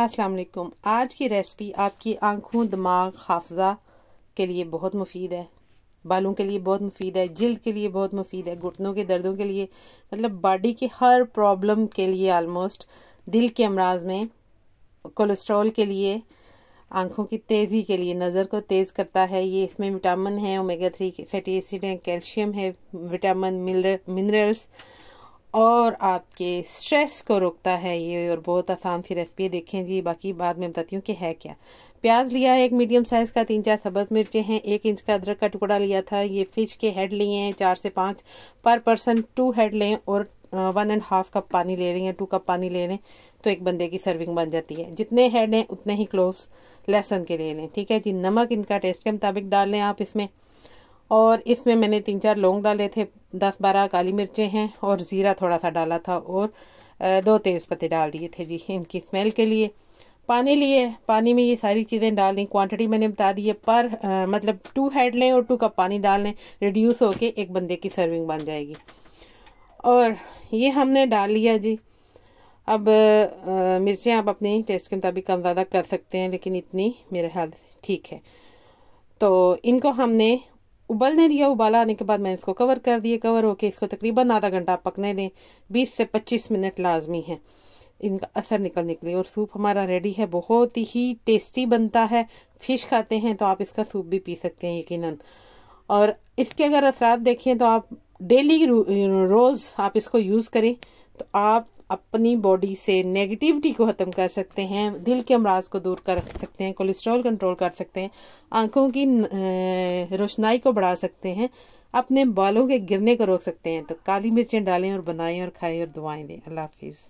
अस्सलाम वालेकुम आज की रेसिपी आपकी आंखों दिमाग हाफजा के लिए बहुत मुफीद है बालों के लिए बहुत मुफीद है जिल्द के लिए बहुत मुफीद है घुटनों के दर्दों के लिए मतलब बॉडी के हर प्रॉब्लम के लिए आलमोस्ट दिल के अमराज में कोलेस्ट्रॉल के लिए आंखों की तेज़ी के लिए नज़र को तेज़ करता है ये इसमें विटामिन है ओमेगा थ्री फैटी एसिड हैं कैल्शियम है विटामिन मिनरल्स और आपके स्ट्रेस को रोकता है ये और बहुत आसान सी रेसिपी देखें जी बाकी बाद में बताती हूँ कि है क्या प्याज लिया है एक मीडियम साइज़ का तीन चार सब्ज़ मिर्चें हैं एक इंच का अदरक का टुकड़ा लिया था ये फ़िश के हेड लिए हैं चार से पाँच पर पर्सन टू हेड लें और वन एंड हाफ कप पानी ले रहे हैं टू कप पानी ले लें तो एक बंदे की सर्विंग बन जाती है जितने हेड हैं उतने ही क्लोव्स लहसन के ले लें ठीक है जी नमक इनका टेस्ट के मुताबिक डाल लें आप इसमें और इसमें मैंने तीन चार लौंग डाले थे दस बारह काली मिर्चें हैं और ज़ीरा थोड़ा सा डाला था और दो तेज़ पत्ते डाल दिए थे जी इनकी स्मेल के लिए पानी लिए पानी में ये सारी चीज़ें डाल लें क्वान्टिटी मैंने बता दी है पर आ, मतलब टू हेड लें और टू कप पानी डाल लें रिड्यूस होके एक बंदे की सर्विंग बन जाएगी और ये हमने डाल लिया जी अब मिर्चें आप अपने टेस्ट के मुताबिक कम ज़्यादा कर सकते हैं लेकिन इतनी मेरे ख्याल ठीक है तो इनको हमने उबलने दिया उबाला आने के बाद मैंने इसको कवर कर दिए कवर होके इसको तकरीबन आधा घंटा पकने दें बीस से पच्चीस मिनट लाजमी है इनका असर निकल निकले और सूप हमारा रेडी है बहुत ही टेस्टी बनता है फ़िश खाते हैं तो आप इसका सूप भी पी सकते हैं यकीन और इसके अगर असरात देखें तो आप डेली रोज़ आप इसको यूज़ करें तो आप अपनी बॉडी से नेगेटिविटी को ख़त्म कर सकते हैं दिल के अमराज को दूर कर सकते हैं कोलेस्ट्रॉल कंट्रोल कर सकते हैं आंखों की रोशनाई को बढ़ा सकते हैं अपने बालों के गिरने को रोक सकते हैं तो काली मिर्चें डालें और बनाएं और खाएं और दुआएं दें अल्लाह हाफिज़